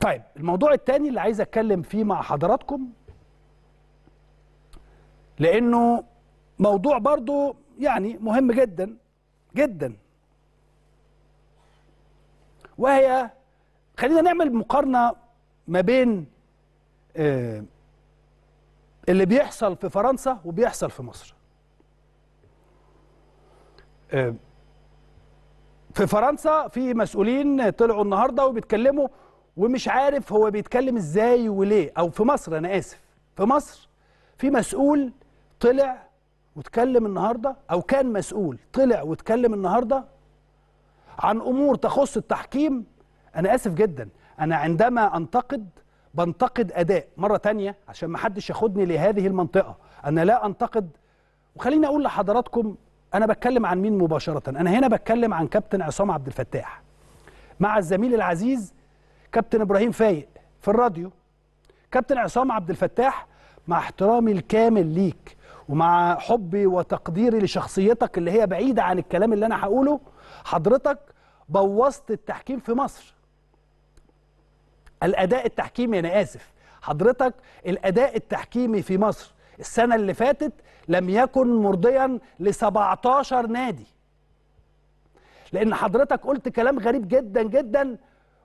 طيب الموضوع الثاني اللي عايز اتكلم فيه مع حضراتكم لانه موضوع برضو يعني مهم جدا جدا وهي خلينا نعمل مقارنه ما بين آه، اللي بيحصل في فرنسا وبيحصل في مصر آه، في فرنسا في مسؤولين طلعوا النهارده وبيتكلموا ومش عارف هو بيتكلم ازاي وليه او في مصر انا اسف في مصر في مسؤول طلع واتكلم النهارده او كان مسؤول طلع واتكلم النهارده عن امور تخص التحكيم انا اسف جدا انا عندما انتقد بنتقد اداء مره تانية عشان ما حدش ياخدني لهذه المنطقه انا لا انتقد وخليني اقول لحضراتكم انا بتكلم عن مين مباشره انا هنا بتكلم عن كابتن عصام عبد الفتاح مع الزميل العزيز كابتن ابراهيم فايق في الراديو كابتن عصام عبد الفتاح مع احترامي الكامل ليك ومع حبي وتقديري لشخصيتك اللي هي بعيده عن الكلام اللي انا هقوله حضرتك بوظت التحكيم في مصر الاداء التحكيمي انا اسف حضرتك الاداء التحكيمي في مصر السنه اللي فاتت لم يكن مرضيا ل 17 نادي لان حضرتك قلت كلام غريب جدا جدا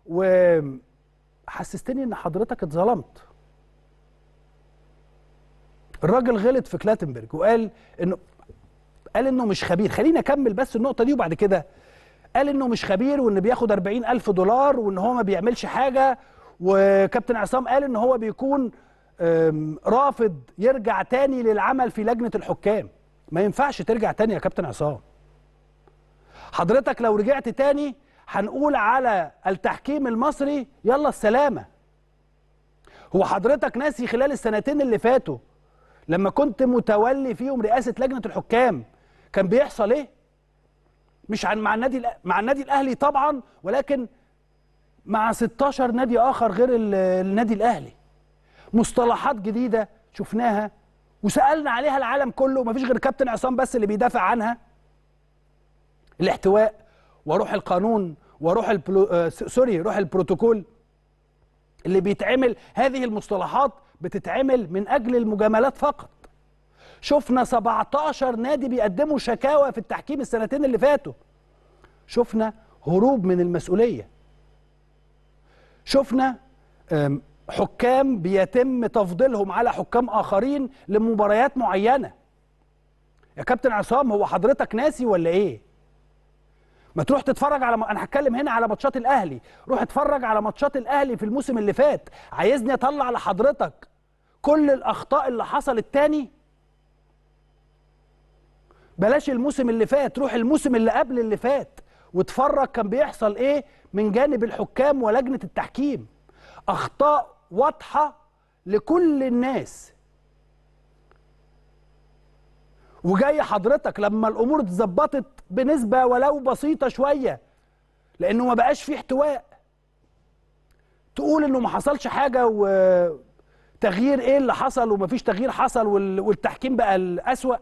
وحسستني ان حضرتك اتظلمت الراجل غلط في كلاتنبرج وقال انه قال انه مش خبير خليني اكمل بس النقطه دي وبعد كده قال انه مش خبير وان بياخد 40 الف دولار وان هو ما بيعملش حاجه وكابتن عصام قال ان هو بيكون رافض يرجع تاني للعمل في لجنه الحكام ما ينفعش ترجع تاني يا كابتن عصام حضرتك لو رجعت تاني هنقول على التحكيم المصري يلا السلامه هو حضرتك ناسي خلال السنتين اللي فاتوا لما كنت متولي فيهم رئاسه لجنه الحكام كان بيحصل ايه مش عن مع النادي مع النادي الاهلي طبعا ولكن مع 16 نادي اخر غير النادي الاهلي مصطلحات جديده شفناها وسالنا عليها العالم كله ومفيش غير كابتن عصام بس اللي بيدافع عنها الاحتواء وروح القانون وروح البلو... آه، سوري روح البروتوكول اللي بيتعمل هذه المصطلحات بتتعمل من أجل المجاملات فقط شفنا 17 نادي بيقدموا شكاوى في التحكيم السنتين اللي فاتوا شفنا هروب من المسؤولية شفنا حكام بيتم تفضيلهم على حكام آخرين لمباريات معينة يا كابتن عصام هو حضرتك ناسي ولا إيه ما تروح تتفرج على انا هتكلم هنا على ماتشات الاهلي روح اتفرج على ماتشات الاهلي في الموسم اللي فات عايزني اطلع لحضرتك كل الاخطاء اللي حصلت تاني بلاش الموسم اللي فات روح الموسم اللي قبل اللي فات واتفرج كان بيحصل ايه من جانب الحكام ولجنه التحكيم اخطاء واضحه لكل الناس وجاي حضرتك لما الامور اتظبطت بنسبه ولو بسيطه شويه لانه ما بقاش فيه احتواء تقول انه ما حصلش حاجه وتغيير ايه اللي حصل ومفيش تغيير حصل والتحكيم بقى الاسوا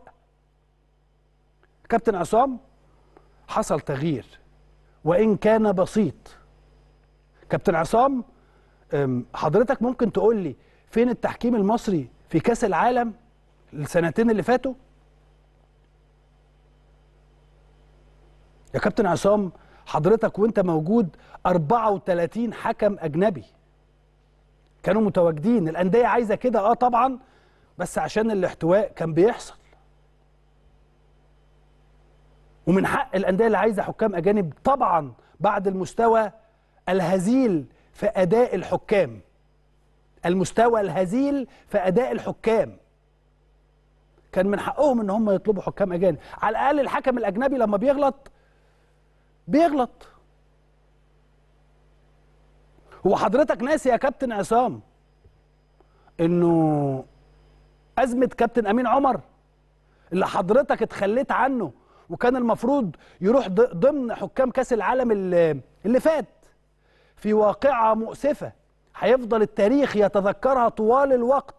كابتن عصام حصل تغيير وان كان بسيط كابتن عصام حضرتك ممكن تقول لي فين التحكيم المصري في كاس العالم السنتين اللي فاتوا يا كابتن عصام حضرتك وانت موجود 34 حكم اجنبي كانوا متواجدين الانديه عايزه كده اه طبعا بس عشان الاحتواء كان بيحصل ومن حق الانديه اللي عايزه حكام اجانب طبعا بعد المستوى الهزيل في اداء الحكام المستوى الهزيل في اداء الحكام كان من حقهم ان هم يطلبوا حكام اجانب على الاقل الحكم الاجنبي لما بيغلط بيغلط هو حضرتك ناسي يا كابتن عصام انه ازمه كابتن امين عمر اللي حضرتك اتخليت عنه وكان المفروض يروح ضمن حكام كاس العالم اللي فات في واقعه مؤسفه هيفضل التاريخ يتذكرها طوال الوقت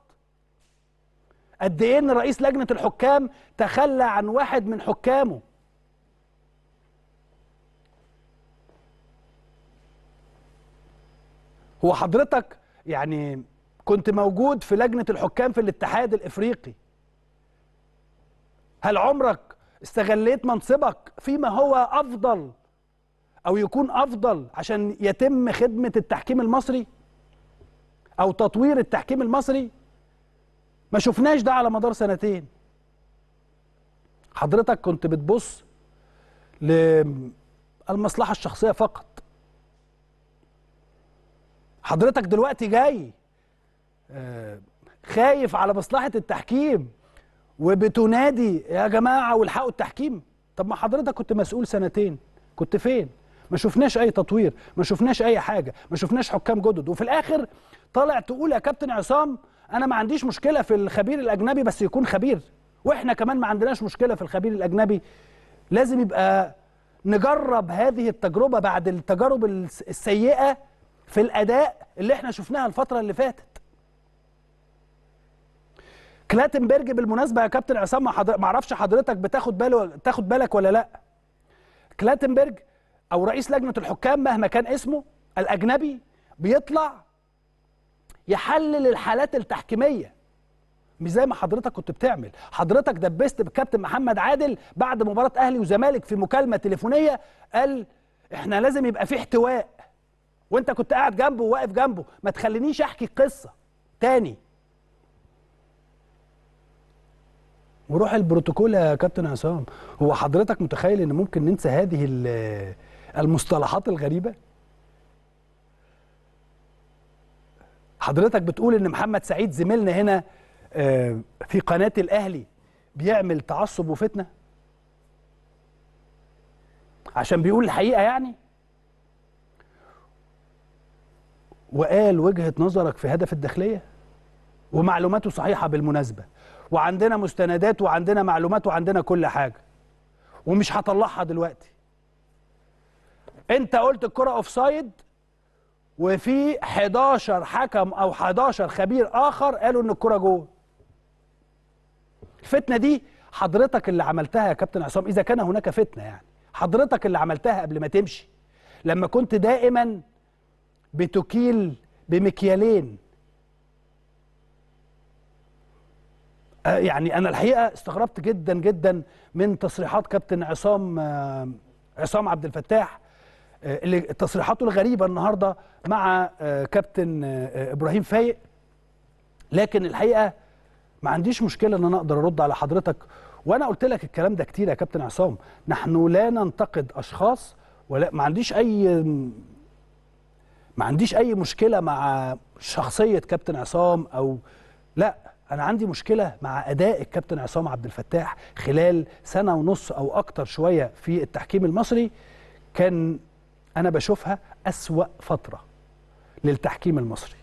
قد ايه ان رئيس لجنه الحكام تخلى عن واحد من حكامه هو حضرتك يعني كنت موجود في لجنة الحكام في الاتحاد الإفريقي هل عمرك استغليت منصبك فيما هو أفضل أو يكون أفضل عشان يتم خدمة التحكيم المصري أو تطوير التحكيم المصري ما شفناش ده على مدار سنتين حضرتك كنت بتبص للمصلحة الشخصية فقط حضرتك دلوقتي جاي آه، خايف على مصلحة التحكيم وبتنادي يا جماعة والحقوا التحكيم طب ما حضرتك كنت مسؤول سنتين كنت فين ما شفناش اي تطوير ما شفناش اي حاجة ما شفناش حكام جدد وفي الاخر طالع تقول يا كابتن عصام انا ما عنديش مشكلة في الخبير الاجنبي بس يكون خبير واحنا كمان ما عندناش مشكلة في الخبير الاجنبي لازم يبقى نجرب هذه التجربة بعد التجارب السيئة في الاداء اللي احنا شفناها الفتره اللي فاتت كلاتنبرج بالمناسبه يا كابتن عصام ما اعرفش حضرتك بتاخد باله تاخد بالك ولا لا كلاتنبرج او رئيس لجنه الحكام مهما كان اسمه الاجنبي بيطلع يحلل الحالات التحكيميه مش زي ما حضرتك كنت بتعمل حضرتك دبست بالكابتن محمد عادل بعد مباراه اهلي وزمالك في مكالمه تليفونيه قال احنا لازم يبقى في احتواء وانت كنت قاعد جنبه وواقف جنبه ما تخلينيش احكي القصه تاني وروح البروتوكول يا كابتن عصام هو حضرتك متخيل ان ممكن ننسى هذه المصطلحات الغريبه حضرتك بتقول ان محمد سعيد زميلنا هنا آه، في قناه الاهلي بيعمل تعصب وفتنه عشان بيقول الحقيقه يعني وقال وجهة نظرك في هدف الداخلية ومعلوماته صحيحة بالمناسبة وعندنا مستندات وعندنا معلومات وعندنا كل حاجة ومش هطلعها دلوقتي انت قلت الكرة اوف سايد وفي 11 حكم او 11 خبير اخر قالوا ان الكرة جوه الفتنة دي حضرتك اللي عملتها يا كابتن عصام اذا كان هناك فتنة يعني حضرتك اللي عملتها قبل ما تمشي لما كنت دائما بتكيل بمكيالين آه، يعني انا الحقيقه استغربت جدا جدا من تصريحات كابتن عصام آه، عصام عبد الفتاح آه، اللي تصريحاته الغريبه النهارده مع كابتن ابراهيم فايق لكن الحقيقه ما عنديش مشكله ان انا اقدر ارد على حضرتك وانا قلت لك الكلام ده كتير يا كابتن عصام نحن لا ننتقد اشخاص ولا ما عنديش اي ما عنديش اي مشكله مع شخصيه كابتن عصام او لا انا عندي مشكله مع اداء الكابتن عصام عبد الفتاح خلال سنه ونص او اكتر شويه في التحكيم المصري كان انا بشوفها اسوا فتره للتحكيم المصري